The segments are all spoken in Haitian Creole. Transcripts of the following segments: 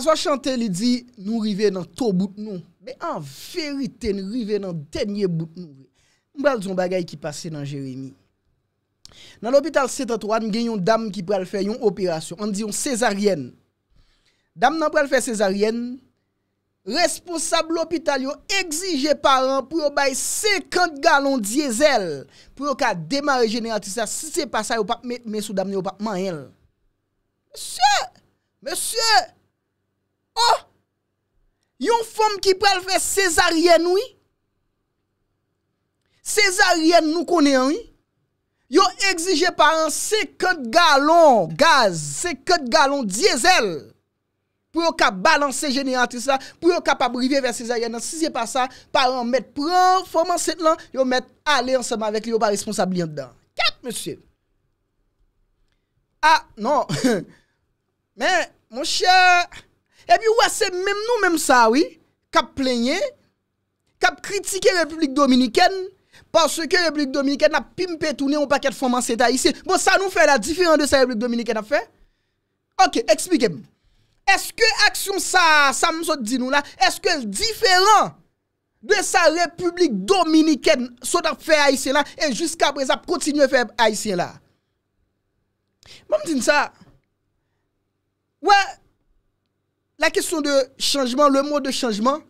Azwa Chantel li di, nou rive nan tou bout nou. Me an verite, nou rive nan tenye bout nou. Mbra l diyon bagay ki pase nan Jeremie. Nan l'hôpital 731, gen yon dam ki pral fè yon operasyon. An diyon Césarienne. Dam nan pral fè Césarienne, responsable l'hôpital yon exige par an pou yon bay 50 galon diesel. Pou yon ka dema regeneratisa, si se pasa yon pa mè sou dam yon pa man el. Mè sè, mè sè, mè sè. Oh! Yon fom ki prel vre Cezaryen ou yi Cezaryen nou konen ou yi Yon egzije par an C4 galon gaz C4 galon diesel Pou yon ka balanse geni an tout sa Pou yon ka pa brive vre Cezaryen an Si se pa sa, par an met pran fom an set lan Yon met ale ansama vek Yon pa responsable yon dan Kep monsye A, ah, non Men, monsye E pi wè se mèm nou mèm sa wè, kap plènyè, kap kritikè Republik Dominikèn, porsè ke Republik Dominikèn ap pimpe tounè ou pakèt fòman sè ta isè. Bon, sa nou fè la, difèran de sa Republik Dominikèn ap fè? Ok, ekspikèm. Eskè aksyon sa, sa msot di nou la, eskè difèran de sa Republik Dominikèn sot ap fè a isè la, e jisk ap res ap kontinye fè a isè la? Mèm din sa, wè, la question de changement, le mot de changement,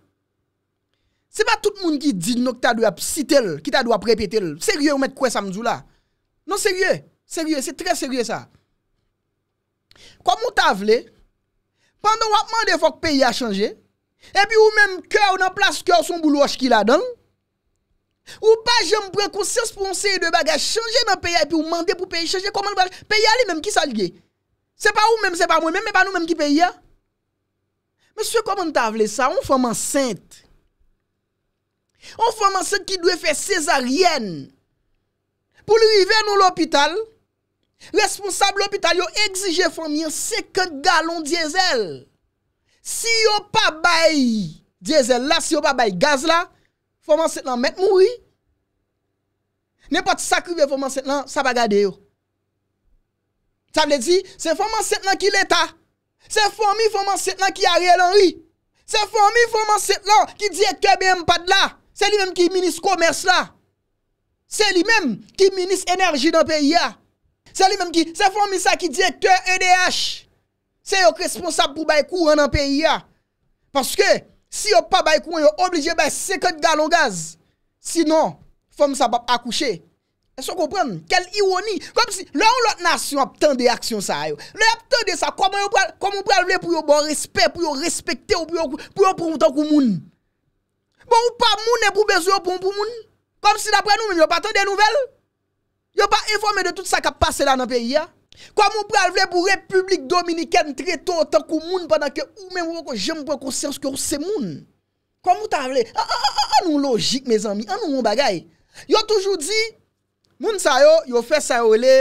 ce n'est pas tout le monde qui dit non que tu dois citer, qui doit répéter. Sérieux, on met quoi ça me là Non, sérieux. Sérieux, c'est très sérieux ça. Comme on t'a voulu, pendant que vous faut que le pays a changé, et puis ou même cœur dans place cœur son boulot qui là dedans. Ou pas me prendre conscience pour essayer de bagages changer dans le pays et puis on demander pour payer changer comment le pays aller même qui s'allie Ce n'est pas vous même c'est pas moi même mais pas nous même qui payons Mè sè komon ta avle sa, on fòman sènt. On fòman sènt ki dwe fè cesaryen. Pou li y vè nou l'hôpital, l'esponsable l'hôpital yo exige fòmi yon sekè galon diesel. Si yo pa bay diesel la, si yo pa bay gaz la, fòman sènt nan mè mou yi. Nè pot sakri ve fòman sènt nan, sa pa gade yo. Ta vle di, se fòman sènt nan ki l'Etat, Se fwami fwaman set nan ki a real anri, se fwami fwaman set nan ki diye ke bè mpad la, se li mèm ki minis komers la, se li mèm ki minis enerji nan peyi ya, se li mèm ki, se fwami sa ki diye ke EDH, se yo responsab pou bay kou an nan peyi ya, paske si yo pa bay kou an yo oblije bay sekot galon gaz, sinon fwami sa pap akouche. Sò kompren, kel ironi Kom si, lè ou lot nasyon ap tende aksyon sa a yo Lè ap tende sa, kom ou pralvle pou yo bon respect Pou yo respecte ou pou yo prou tan kou moun Bon ou pa moun e pou bezo yo prou moun Kom si dapre nou moun, yo pa tende nouvel Yo pa informe de tout sa ka pase la nan peri ya Kom ou pralvle pou Republik Dominikene Treto tan kou moun Pendan ke ou mè mwen jè mwen ah, ah, ah, konsens kè ou se moun Kom ou pralvle An ou logik mè zanmi, an ou moun bagay Yo toujou di Moun sa yo yo fe sa yo le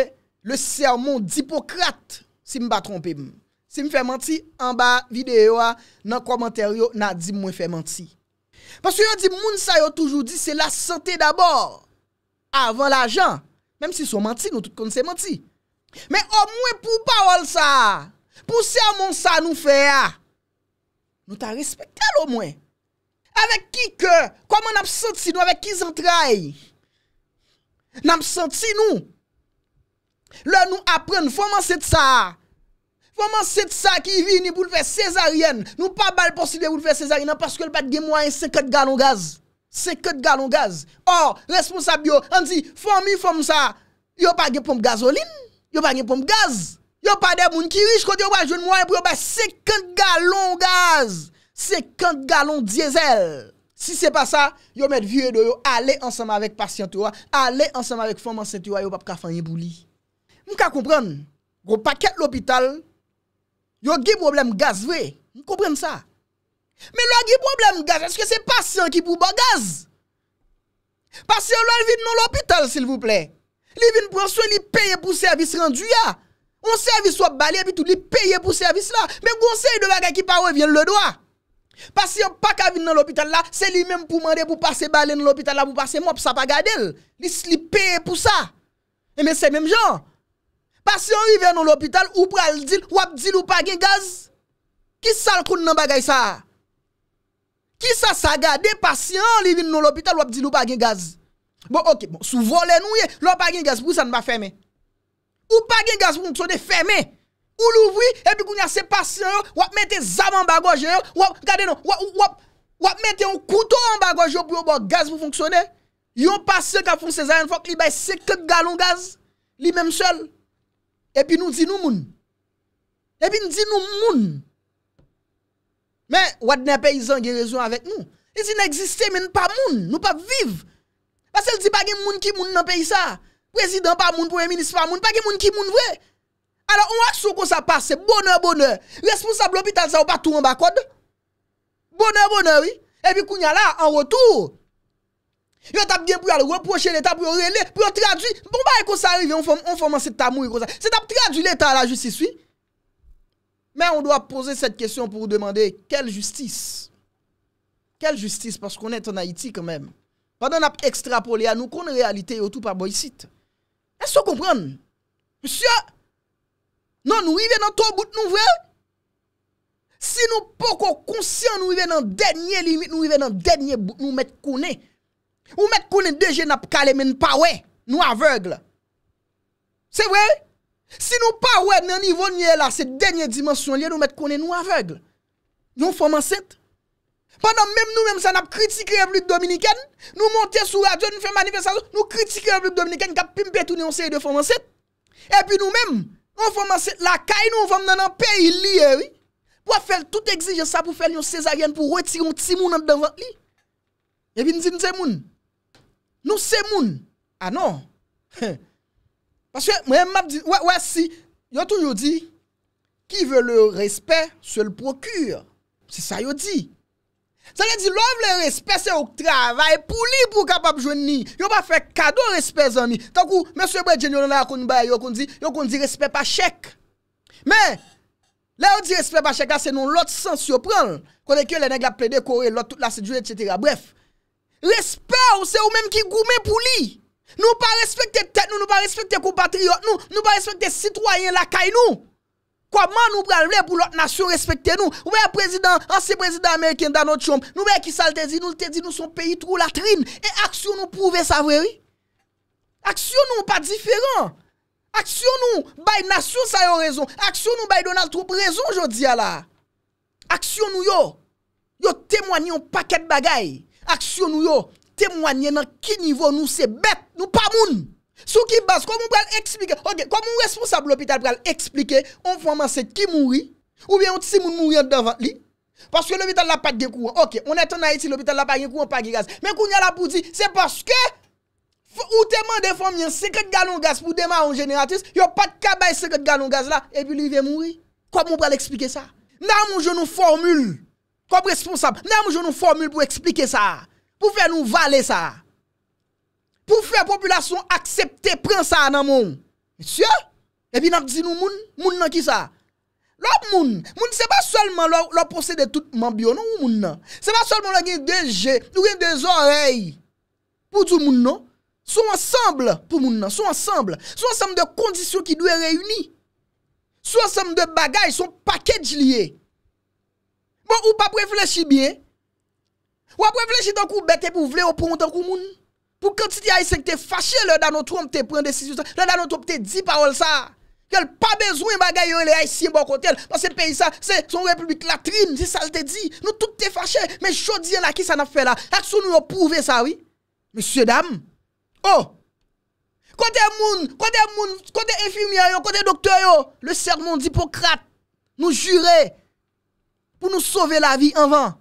le sermon di pokrat si mi ba trompim. Si mi fe manti, an ba videyo a nan komentaryo na di moun fe manti. Pas yo yo di moun sa yo toujou di se la sante dabor avan la jan. Mem si son manti nou tout kon se manti. Men o moun pou parol sa, pou sermon sa nou fe a, nou ta respektal o moun. Avek ki ke, koman ap sante si nou avek ki zantraye. nan m senti nou, lò nou apren fòman se te sa, fòman se te sa ki vi ni boule fè Césarienne, nou pa bal posilè boule fè Césarienne, an paskèl pat gen mwanyen 50 galon gaz, 50 galon gaz, or responsabyo an di, fòman mi fòman sa, yo pa gen pom gazolin, yo pa gen pom gaz, yo pa den moun ki rich kote yo wajon mwanyen pou yo bè 50 galon gaz, 50 galon diesel, Si se pa sa, yo met vie de yo ale ansama vek pasyant yo, ale ansama vek foman sentyo yo pa pou ka fanyen bou li. Mou ka kompren, yo paket l'hopital, yo ge problem gaz ve, mou kompren sa. Me la ge problem gaz, eske se pasyant ki pou ba gaz. Pase yo lal vide nou l'hopital, sil vouple. Li vide pou anso, li peye pou servis rendu ya. On servis wap bali, api tout, li peye pou servis la. Me gonsey de la gaki pa ou, vyen le doa. Pasyon pa ka vin nan l'opital la, se li menm pou mande pou pase balen nan l'opital la, pou pase mop sa pa gade l. Li peye pou sa. Emen eh se menm jan. Pasyon li ven nan l'opital, ou pral dil, wap dil ou pagin gaz. Ki sa l koun nan bagay sa? Ki sa sa gade? Pasyon li vin nan l'opital, wap dil ou pagin gaz. Bon, ok, bon, sou volen nou ye, l wap pagin gaz pou sa nan ba feme. Ou pagin gaz pou mk so de feme. Ou louvwi, epi goun yase pasyon yo, wap mette zav an bagoje yo, wap, kade nou, wap, wap, wap mette bon, yon koutou an bagoje yo pou yo bò gaz pou fonksyonè. Yon pasyon ka fon sezayen fòk li bay seke galon gaz, li mèm sòl. Epi nou di nou moun. Epi nou di nou moun. Men, wad ne pey zan gen rezon avèk nou? Ni di ne egziste men, nou pa moun, nou pa viv. Pasèl di pa gen moun ki moun nan pey sa. Prezident pa moun, pouye ministre pa moun, pa gen moun ki moun vwey. ce qu'on ça passe, bonheur, bonheur. Responsable l'hôpital, ça ou pas tout en bas code. Bonheur, bonheur, oui. Et puis, qu'on y a là, en retour, Yo tap bien pour aller reprocher l'État pour aller, pour traduire. Bon, bah, yon ça arrive, on forme, on forme cette tamouille comme ça. C'est tap traduire l'État à la justice, oui. Mais on doit poser cette question pour demander quelle justice Quelle justice Parce qu'on est en Haïti quand même. Pendant qu'on a extrapolé à nous, qu'on réalité et tout par boycite. Est-ce que vous comprenez Monsieur, Non, nan nou i ve nan tou bout nou vre? Si nou poko konsyon nou i ve nan denye limit, nou i ve nan denye bout, nou met konen. Ou met konen deje nap kaleme, nou pa we, nou avegle. Se vre? Si nou pa we nan nivou nyela, se denye dimensyon liye, nou met konen, nou avegle. Nou foman set. Panan, mèm nou mèm sa nap kritike revlut dominiken, nou monte sou adjou, nou fè manifestasyon, nou kritike revlut dominiken, kap pimpè tou neon seye de foman set. E pi nou mèm, On va la caille, nous, on va dans un pays lié, oui. Pour faire toute exigence pour faire une césarienne, pour retirer un petit monde devant lui Et puis nous disons, c'est moun. Nous, c'est moun. Ah non. Parce que, moi, je dis, ouais, ouais, si, y a toujours dit, qui veut le respect se le procure. C'est ça, il dit. Sa le di lov le respe se ou travay pou li pou kapap jwen ni. Yo pa fe kado respe zan mi. Tan kou, menswe bre jen yo nan akouni baye yo kon di, yo kon di respe pa shek. Men, la yo di respe pa shek la se nou lot san si yo pran. Kone ki yo le neg la ple de kore, lot la se jwen etc. bref. Respe ou se ou menm ki goume pou li. Nou pa respekte tek nou, nou pa respekte kou patriot nou, nou pa respekte sitwayen la kay nou. Kwa man nou pral vle pou lot nasyon respekte nou? Ouwe prezidant, anse prezidant Ameriken dan not chom, nouwe ki sa ltezi, nou ltezi nou son peyi trou la trin. E aksyon nou prouve sa vrewi? Aksyon nou pa diferan? Aksyon nou bay nasyon sa yo rezon? Aksyon nou bay Donald Trump rezon jodi ya la? Aksyon nou yo, yo temwani yon paket bagay. Aksyon nou yo, temwani nan ki nivou nou se bet, nou pa mouni. Sou ki bas, kou moun pral eksplike, ok, kou moun responsable l'hôpital pral eksplike, on fòman se ki mouri, ou bien yon ti si moun mouri an davan li, paske l'hôpital la patge kouan, ok, on eton na iti l'hôpital la patge kouan patge gaz, men kou nye la pou di, se paske, ou te mande fòm yon sekret galon gaz pou dema yon jeneratris, yon pat kabay sekret galon gaz la, e pi li ve mouri. Kou moun pral eksplike sa? Nan moun joun nou formule, kou responsable, nan moun joun nou formule pou eksplike sa, pou fè nou vale sa. pou fwe a populasyon aksepte, pren sa anamon. Metsye, epi nan di nou moun, moun nan ki sa? Lò moun, moun se ba solman lò posè de tout mambyonon ou moun nan? Se ba solman lò gen dè jè, lò gen dè zorey. Poutou moun nan? Sou ansamble pou moun nan, sou ansamble. Sou ansamble de kondisyon ki dwe reyuni. Sou ansamble de bagay, sou pakèdj liye. Moun ou pa preflechi bien. Ou a preflechi tan kou bete pou vle ou prontan kou moun. Pou konti di bon a y se te fache, lè dan nou tromp te pren desisyon, lè dan nou tromp te di parol sa. Kèl pa bezwen bagay yon lè a y simbo kontel. Nan se pey sa, se son republik latrine, se sa l te di. Nou tout te fache, men jodi yon la ki sa na fe la. Aksou nou yo pouve sa, oui? Monsieur dam, oh! Kote moun, kote moun, kote efimia yo, kote doktor yo, le sermon di hipokrate, nou jure, pou nou sove la vi anvan.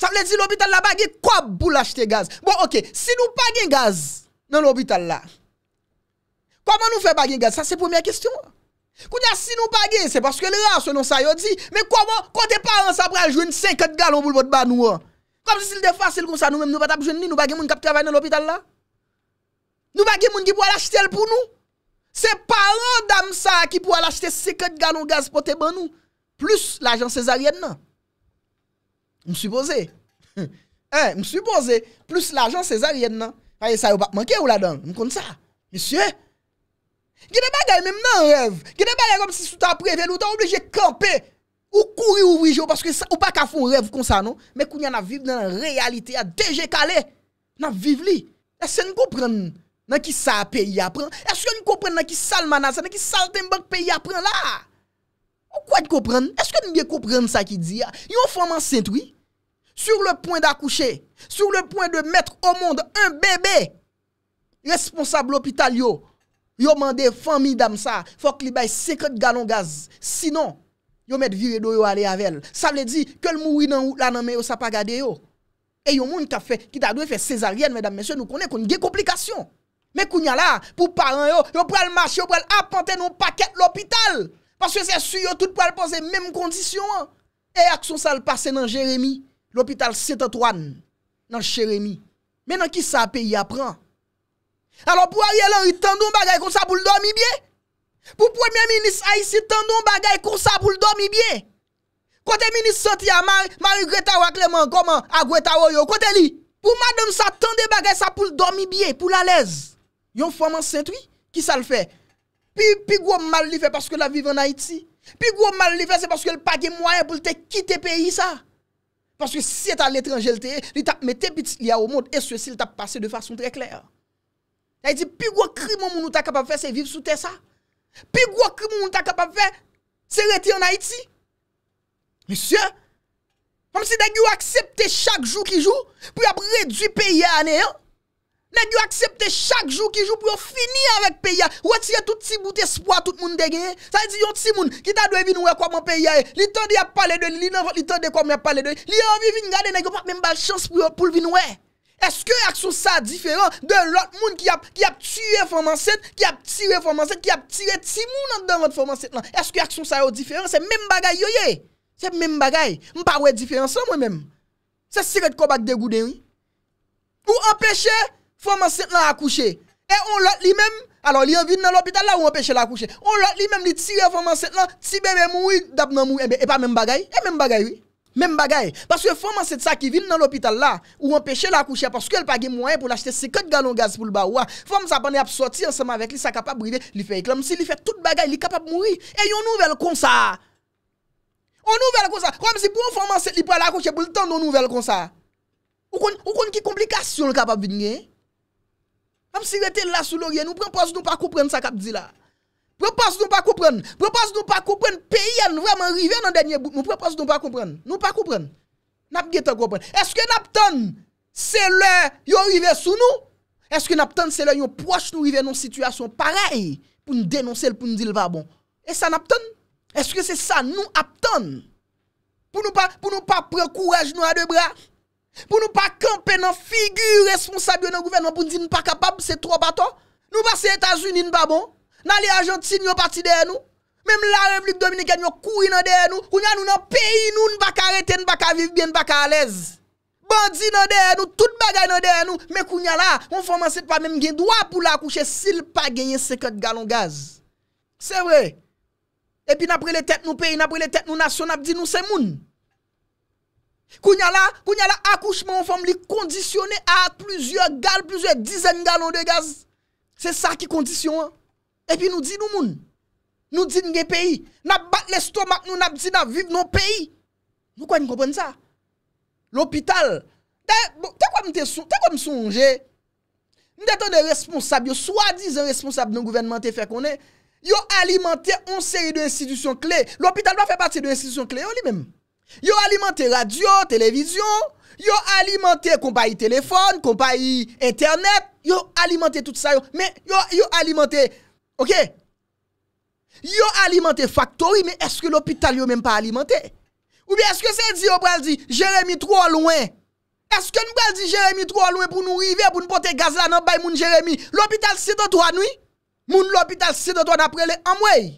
Ça veut dire l'hôpital là pas il quoi pour acheter gaz. Bon, ok, si nous pas de gaz dans l'hôpital là, comment nous faisons pas de gaz Ça, c'est la première question. si nous pas c'est parce que le rats, non, ça y dit. Mais comment, quand tes parents, ça à jouer 50 gallons pour votre nous hein? Comme si c'était facile comme ça, nous mêmes nous pas jouer nous pas de monde qui dans l'hôpital là. Nous pas de monde qui acheter l'acheter pour nous. C'est parents d'âme ça qui pourra acheter 50 gallons de gaz pour tes nous. Plus l'agent césarienne, M'supose, eh, m'supose, plus l'agent César yed nan, faye sa yo bak manke ou la dan, m'konde sa, misye, gine bagay mèm nan rev, gine bagay kom si sou ta preven ou ta oubleje kampe, ou kouri ou vijou, paske ou bak a fon rev kon sa non, mè koun ya nan viv nan realite, ya deje kale, nan viv li, esye nou koupren nan ki sa peyi apren, esye nou koupren nan ki sal manase, nan ki sal tembok peyi apren la, Ou kwa di koupren? Eske di mbe koupren sa ki di ya? Yon foman s'intwi Sur le point d'akouche Sur le point de mette au monde un bebe Responsable l'hôpital yo Yo mande fami dam sa Fok li bay 50 galon gaz Sinon Yo mette virido yo ale avel Sa vle di Kel moui nan ou la nan me yo sa pa gade yo E yon moun ki ta dwe fe cesarienne Mèdame mèsye nou konen konen Gè komplikasyon Mè kounya la Pou paran yo Yo prel mâche Yo prel apante nou paket l'hôpital Paske se su yo tout pou al pose menm kondisyon an. E aksyon sa l pase nan Jeremie. L'opital 731 nan Jeremie. Menan ki sa apè y apren. Alon pou a yelan y tendon bagay kon sa pou l dormi bie. Pou premier minis a y si tendon bagay kon sa pou l dormi bie. Kote minis santi a mari, mari gretawa kleman koman a gretawa yo. Kote li pou madon sa tendon bagay sa pou l dormi bie pou l alèz. Yon foman sentri ki sa l fè. Pi gwo mal li fe paske la viv an Haiti? Pi gwo mal li fe se paske l page mwayen pou l te kite peyi sa? Paske se ta l etranjelte, li ta mette bit li a ou moun, e se si l ta pase de fason tre kler. Na e di, pi gwo kri moun moun nou ta kapap fe se viv sou te sa? Pi gwo kri moun moun nou ta kapap fe se rete an Haiti? Li se? Famsi den yo aksepte chak jou ki jou pou y apre du peyi ane yon? Nèk yo aksepte chak jou ki jou pou yo fini avèk pe ya. Ou wè tire touti bouti espo a touti moun degè. Sa yè di yon tsi moun. Ki ta dwe vin ouè kwa moun pe ya e. Li tan di ap pale dwen. Li nan voti li tan di kwa moun ap pale dwen. Li yon vi vin gade. Nèk yo pat mèmbal chans pou yo vin ouè. Eske yon aksyon sa diferan. Dè lòt moun ki ap tire fòman set. Ki ap tire fòman set. Ki ap tire tsi moun an dan vòt fòman set nan. Eske yon aksyon sa yo diferan. Se mèmb bagay yo ye. Se mèmb bagay. Forman 7 nan akouche, e on lot li mem, alon li an vide nan l'hôpital la ou an peche l'akouche, on lot li mem li tire forman 7 nan, si bebe moui, dap nan moui, e, e pa men bagay, e men bagay, men bagay, paswe forman 7 sa ki vide nan l'hôpital la, ou an peche l'akouche, paswe el page mwoyen pou l'achete sekot galon gaz pou l'bawwa, forman sa pwane ap soti ansama vek li, sa kapap brive, li fe iklam, si li fe tout bagay, li kapap moui, e yon nouvel konsa, yon nouvel konsa, Amsi rete la sou lorye nou prepoz nou pa koupren sa kap di la Prepoz nou pa koupren Prepoz nou pa koupren peyen vreman rive nan denye bout Nou prepoz nou pa koupren Nou pa koupren Nap geta koupren Eske nap ton se lè yo rive sou nou Eske nap ton se lè yo proche nou rive nan sitwasyon parey Poun denonse l pou nou di l vabon E sa nap ton Eske se sa nou ap ton Poun nou pa prekourej nou a de bra Pou nou pa kampe nan figy responsabye nan gouvenan pou di nou pa kapab se tro paton Nou pa se Etasuni nou pa bon Nan le Argentine nou pati deye nou Mem la Republik Dominikè nou kouye nan deye nou Kounya nou nan peyi nou nou baka rete, nou baka vive, nou baka alez Bandi nan deye nou, tout bagay nan deye nou Me kounya la, moun foman se te pa menm gen dwa pou la kouche sil pa genyen sekot galon gaz Se vre E pi napre le tet nou peyi, napre le tet nou nasyon ap di nou se moun Kou nye la akouchman ou fom li kondisyone a plusieurs gal, plusieurs dizen galon de gaz. Se sa ki kondisyon an. E pi nou di nou moun. Nou di nou gen peyi. Nou bat le stomak nou, nou di nou viv nou peyi. Nou kwa mi kompon sa? L'hôpital. Te kwa mi sonje? Ni deton de responsab, yo swa dizen responsab nou gouvernement te fe konen. Yo alimante un seri de restitisyon kle. L'hôpital va fe pati de restitisyon kle yo li menm. Yo alimante radio, televizyon, yo alimante kompa yi telefon, kompa yi internet, yo alimante tout sa yo. Men yo alimante, ok, yo alimante factory, men eske l'hôpital yo menm pa alimante? Ou bi eske se di yo pral di, Jeremie tro lowen? Eske nou pral di Jeremie tro lowen pou nou rive, pou nou pote gaz la nan bay moun Jeremie? L'hôpital se do to anoui? Moun l'hôpital se do to anapre le amwey?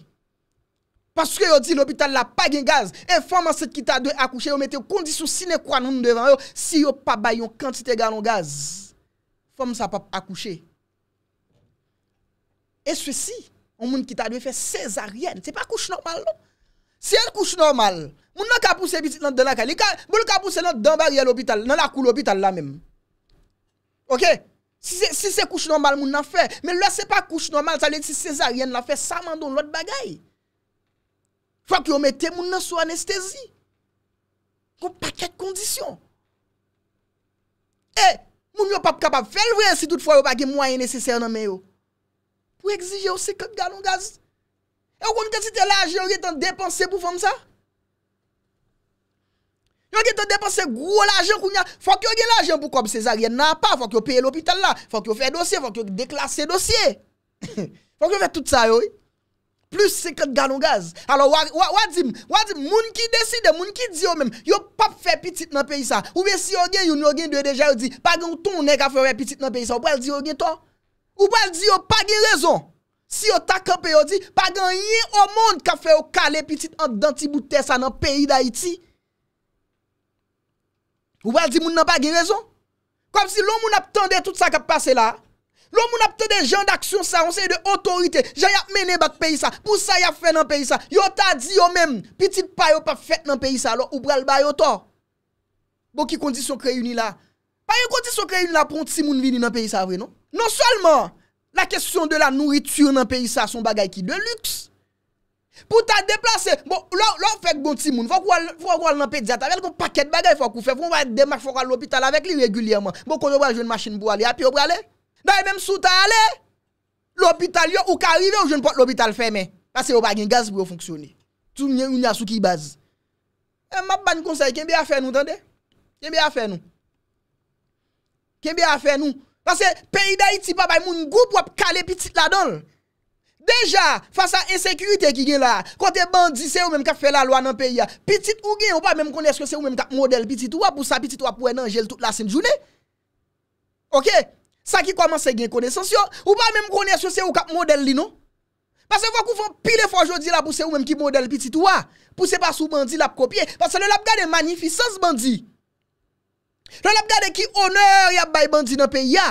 Paske yo di l'hobital la pa gen gaz, e foman se ki ta dwe akouche, yo mette yo kondisyon sinekwa nan devan yo, si yo pa bayon kantite ganon gaz, foman sa pa akouche. E sou si, an moun ki ta dwe fe sezaryen, se pa kouche normal lò. Se yon kouche normal, moun nan kapouse biti nan de la kalika, moun kapouse nan dambar yon l'hobital, nan la kou l'hobital la men. Ok? Si se kouche normal moun nan fe, men lò se pa kouche normal, sa lè ti sezaryen nan fe, sa man don lòt bagay. Fwa ki yo mette moun nan sou anestezi. Kon pa ket kondisyon. E, moun yo pa pou kapap fel vre si tout fwa yo pa gen mwanyen neseser nan men yo. Pou exije yo sekat galon gaz. E yo kon mwen kensi te laje yo gen tan depanse pou fwam sa. Yo gen tan depanse gwo laje kou nyan. Fwa ki yo gen laje pou kop sezaryen nan pa. Fwa ki yo peye lopital la. Fwa ki yo fe dosye. Fwa ki yo dekla se dosye. Fwa ki yo fe tout sa yo yi. Plus 50 galon gaz. Alors wadim, wadim, moun ki deside, moun ki di yo menm, yo pa fe pitit nan peyi sa. Ouwe si yo gen yon yo gen dewe deja yo di, pa gen yon toune ka fe we pitit nan peyi sa. Ouwa el di yo gen ton? Ouwa el di yo pa gen rezon? Si yo takan peyi yo di, pa gen yon yon moun ka fe we kale pitit an dan ti bute sa nan peyi da iti? Ouwa el di moun nan pa gen rezon? Kom si loun moun ap tende tout sa ka pase la, Lo moun apte de jan d'aksyon sa, anseye de otorite, jan ya mene bak peyi sa, pou sa ya fe nan peyi sa, yo ta di yo men, pitit payo pafet nan peyi sa, lo oubral bayo to, bo ki kondisyon kreyouni la, payo kondisyon kreyouni la, pou an ti moun vini nan peyi sa vre, non? Non solman, la kesyon de la nouritur nan peyi sa, son bagay ki de luks, pou ta deplase, bo, lo, lo, fek bon ti moun, fwa kou al nan peyi sa, ta vel kon paket bagay fwa kou fe, fwa kou al demach fwa kou al lopital avek li Da e menm sou ta ale, l'hobital yo ou ka rive ou jen pot l'hobital fè men. Pase yo bagen gaz pou yo fonksyoni. Tou mwen yon yasou ki baz. E map bagen konsay, ken be a fè nou tan de? Ken be a fè nou? Ken be a fè nou? Pase, peyi da iti pa bay moun goup wap kale pitit la don. Deja, fasa ensekirite ki gen la, kote bandi se ou menm ka fè la lwa nan peyi ya, pitit ou gen, ou pa menm koneske se ou menm ka model pitit ou wap, ou sa pitit ou wap pou enanjel tout la senjou ne? Oké? Sa ki komanse gen konesansyon, ouman menm konesyon se ou kap model li nou. Pase fwa kou fwa pile fwa jodi la pou se ou menm ki model pi titouwa. Pou se bas ou bandi la pou kopye. Pase le lap gade manifisans bandi. Le lap gade ki oner ya bay bandi nan pe ya.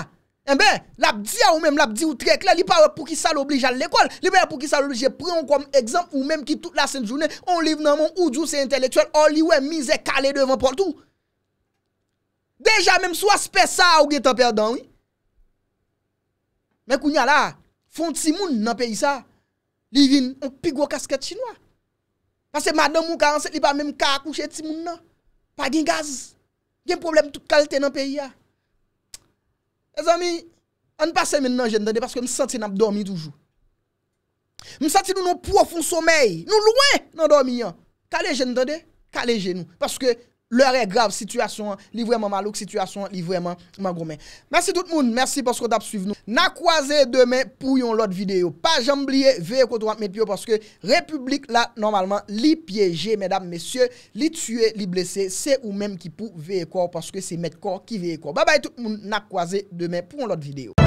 Enbe, eh lap di ya ou menm, lap di ou trek la, li pa wè pou ki sal oblijan l'ekol. Li pa wè pou ki sal oblijan, pren ou konm ekzamp ou menm ki tout la senjounen. On liv nan moun oujou se entelektuel, or li wè mizè kale devan portou. Deja menm sou aspesa ou gen tapè dan wè. Men kou nya la, fon ti moun nan peyi sa, li vin an pigwo kasket chinois. Pase madan mou ka ansen li pa men mka akouche ti moun nan, pa gen gaz, gen problem tout kalte nan peyi ya. E zami, an pa semen nan jen dande, paske m senti nan ap dormi toujou. M senti nou nou pou ou fon somey, nou louen nan dormi yan. Kale jen dande, kale jen nou, paske... Lè rè grave, sityasyon li vwèman malouk, sityasyon li vwèman magoumen. Mèsi tout moun, mèsi posko tap suiv nou. Na kwa zè demè pou yon lot videyo. Pa jamb liye, veye koutouan met pyo, poske republik la normalman li pyeje, mèdam, mèsyè, li tue, li blese, se ou mèm ki pou veye kò, poske se met kò ki veye kò. Ba bay tout moun, na kwa zè demè pou yon lot videyo.